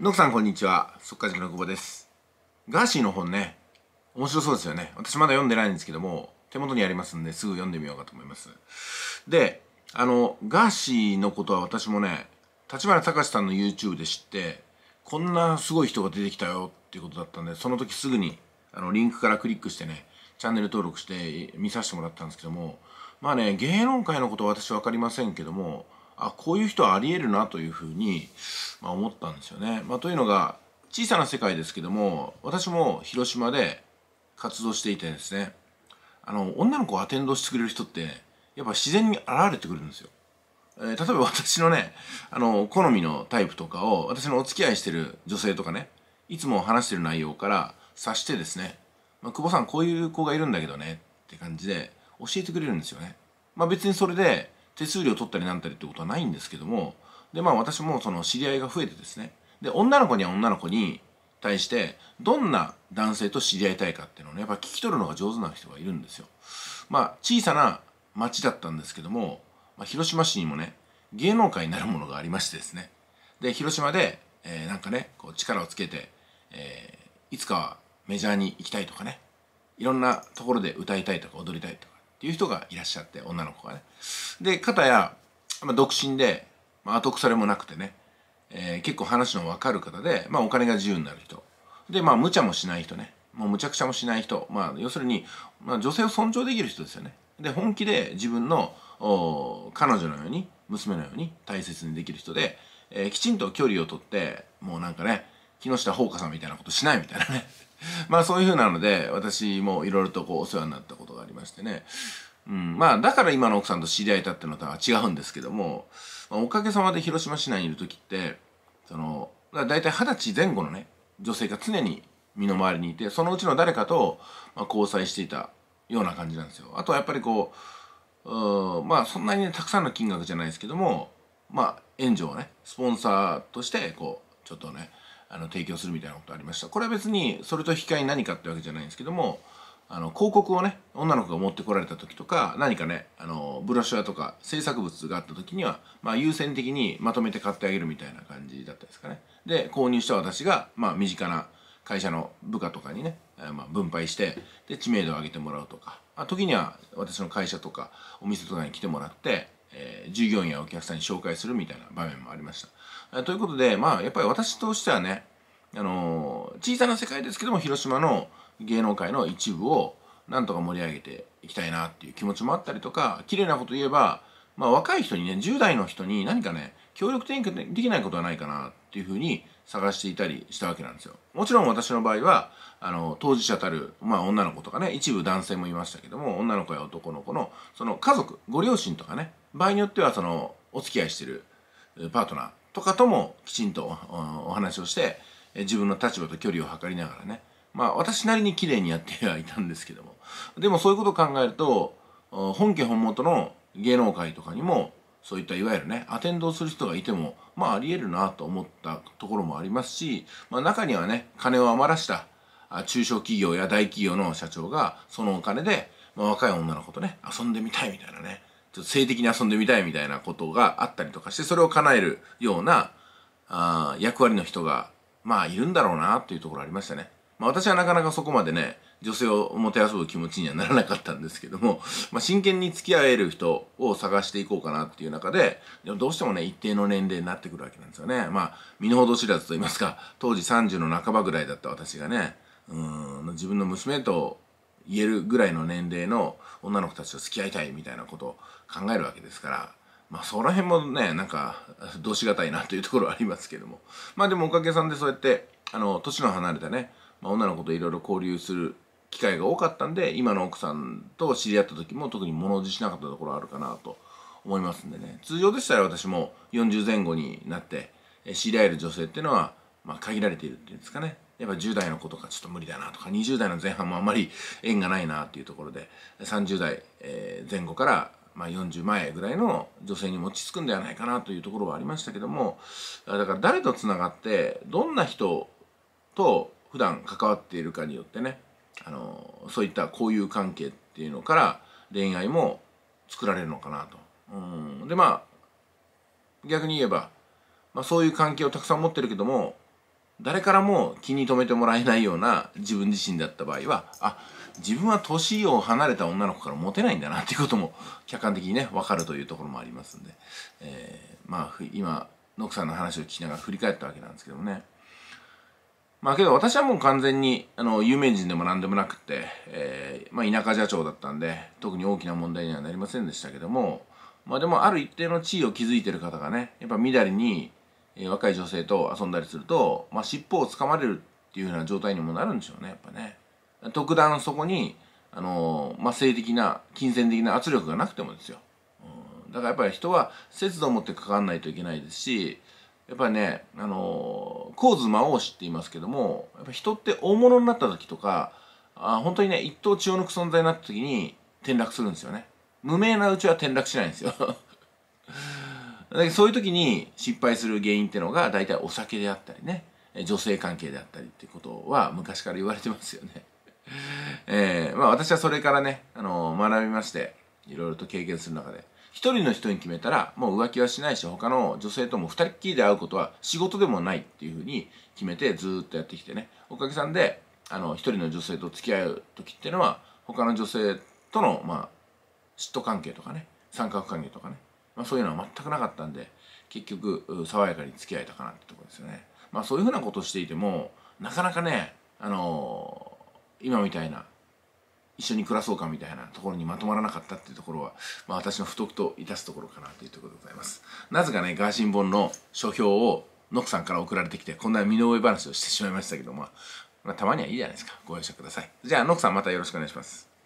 ノクさんこんにちは。っか塾の久保です。ガーシーの本ね、面白そうですよね。私まだ読んでないんですけども、手元にありますんですぐ読んでみようかと思います。で、あの、ガーシーのことは私もね、立花隆さんの YouTube で知って、こんなすごい人が出てきたよっていうことだったんで、その時すぐに、あの、リンクからクリックしてね、チャンネル登録して見させてもらったんですけども、まあね、芸能界のことは私分かりませんけども、あこういう人はありえるなというふうに、まあ、思ったんですよね。まあ、というのが小さな世界ですけども私も広島で活動していてですねあの女の子をアテンドしてくれる人ってやっぱ自然に現れてくるんですよ。えー、例えば私のねあの好みのタイプとかを私のお付き合いしてる女性とかねいつも話してる内容から察してですね、まあ、久保さんこういう子がいるんだけどねって感じで教えてくれるんですよね。まあ、別にそれで手数料取ったりなんたりってことはないんですけどもでまあ私もその知り合いが増えてですねで女の子には女の子に対してどんな男性と知り合いたいかっていうのをねやっぱ聞き取るのが上手な人がいるんですよ。まあ小さな町だったんですけども、まあ、広島市にもね芸能界になるものがありましてですねで広島で、えー、なんかねこう力をつけて、えー、いつかはメジャーに行きたいとかねいろんなところで歌いたいとか踊りたいとかっていう人がいらっしゃって女の子がねでたや、まあ、独身で、まあ、後腐れもなくてね、えー、結構話の分かる方で、まあ、お金が自由になる人でまあ無茶もしない人ねもう無茶苦茶もしない人、まあ、要するに、まあ、女性を尊重できる人ですよねで本気で自分の彼女のように娘のように大切にできる人で、えー、きちんと距離をとってもうなんかね木下ほうかさんみたいなことしないみたいなね まあそういうふうなので、私もいろいろとこうお世話になったことがありましてね。うん、まあだから今の奥さんと知り合えたってのとは違うんですけども、まあ、おかげさまで広島市内にいる時って、その、だいたい二十歳前後のね、女性が常に身の回りにいて、そのうちの誰かと、まあ、交際していたような感じなんですよ。あとはやっぱりこう、うまあそんなにね、たくさんの金額じゃないですけども、まあ援助をね、スポンサーとして、こう、ちょっとね、あの提供するみたいなことありましたこれは別にそれと引き換えに何かってわけじゃないんですけどもあの広告をね女の子が持ってこられた時とか何かねあのブラシュアとか制作物があった時には、まあ、優先的にまとめて買ってあげるみたいな感じだったですかねで購入した私が、まあ、身近な会社の部下とかにね、まあ、分配してで知名度を上げてもらうとか、ま時には私の会社とかお店とかに来てもらってえー、従業員やお客さんに紹介するみたいな場面もありました。ということで、まあ、やっぱり私としてはね、あのー、小さな世界ですけども、広島の芸能界の一部をなんとか盛り上げていきたいなっていう気持ちもあったりとか、綺麗なこと言えば、まあ、若い人にね、10代の人に何かね、協力できないことはないかなっていうふうに探していたりしたわけなんですよ。もちろん私の場合は、あの、当事者たる、まあ女の子とかね、一部男性もいましたけども、女の子や男の子の、その家族、ご両親とかね、場合によってはそのお付き合いしてるパートナーとかともきちんとお話をして自分の立場と距離を測りながらねまあ私なりに綺麗にやってはいたんですけどもでもそういうことを考えると本家本元の芸能界とかにもそういったいわゆるねアテンドをする人がいてもまあありえるなと思ったところもありますし、まあ、中にはね金を余らした中小企業や大企業の社長がそのお金で、まあ、若い女の子とね遊んでみたいみたいなねちょっと性的に遊んでみたいみたいなことがあったりとかして、それを叶えるような、あ役割の人が、まあ、いるんだろうな、というところありましたね。まあ、私はなかなかそこまでね、女性をもてあそぶ気持ちにはならなかったんですけども、まあ、真剣に付き合える人を探していこうかなっていう中で、でもどうしてもね、一定の年齢になってくるわけなんですよね。まあ、身の程知らずと言いますか、当時30の半ばぐらいだった私がね、うん、自分の娘と言えるぐらいの年齢の女の子たちと付き合いたいみたいなことを考えるわけですから、まあその辺もね、なんか、どうしがたいなというところはありますけども。まあでもおかげさんでそうやって、あの、年の離れたね、まあ、女の子といろいろ交流する機会が多かったんで、今の奥さんと知り合った時も特に物おじしなかったところあるかなと思いますんでね。通常でしたら私も40前後になって、知り合える女性っていうのは、まあ限られているっていうんですかね。やっぱ10代の子とかちょっと無理だなとか20代の前半もあんまり縁がないなっていうところで30代、え前後からまあ、40前ぐらいの女性に落ち着くんではないかなというところはありましたけどもだから誰とつながってどんな人と普段関わっているかによってねあのそういった交友関係っていうのから恋愛も作られるのかなと。うんでまあ逆に言えば、まあ、そういう関係をたくさん持ってるけども誰からも気に留めてもらえないような自分自身だった場合はあ自分は年を離れた女の子からモテないんだなっていうことも客観的にねわかるというところもありますんで、えー、まあ今ノックさんの話を聞きながら振り返ったわけなんですけどもねまあけど私はもう完全にあの有名人でも何でもなくて、えー、まあ、田舎社長だったんで特に大きな問題にはなりませんでしたけどもまあでもある一定の地位を築いてる方がねやっぱみだりにえー、若い女性と遊んだりすると、まあ、尻尾をつかまれるっていうふうな状態にもなるんでしょうねやっぱね。特段そこに、あのー、まあ、性的な金銭的な圧力がなくてもですよ。うん、だからやっぱり人は節度を持ってかかんないといけないですしやっぱりね、あのー、構図魔王子って言いますけどもやっぱ人って大物になった時とかあ本当にね一等血を抜く存在になった時に転落するんですよね無名なうちは転落しないんですよそういう時に失敗する原因ってのが大体お酒であったりね女性関係であったりっていうことは昔から言われてますよね。えー、まあ私はそれからね、あのー、学びましていろいろと経験する中で一人の人に決めたらもう浮気はしないし他の女性とも二人っきりで会うことは仕事でもないっていうふうに決めてずっとやってきてねおかげさんであの一人の女性と付き合う時っていうのは他の女性とのまあ嫉妬関係とかね三角関係とかねまあ、そういうのは全くなかったんで結局爽やかに付き合えたかなってとこですよね。まあ、そういうふうなことをしていてもなかなかね、あのー、今みたいな一緒に暮らそうかみたいなところにまとまらなかったっていうところは、まあ、私の不徳と致すところかなというところでございます。なぜかねガーシン本の書評をノクさんから送られてきてこんな身の上話をしてしまいましたけど、まあ、まあ、たまにはいいじゃないですかご容赦ください。じゃあノクさんまたよろしくお願いします。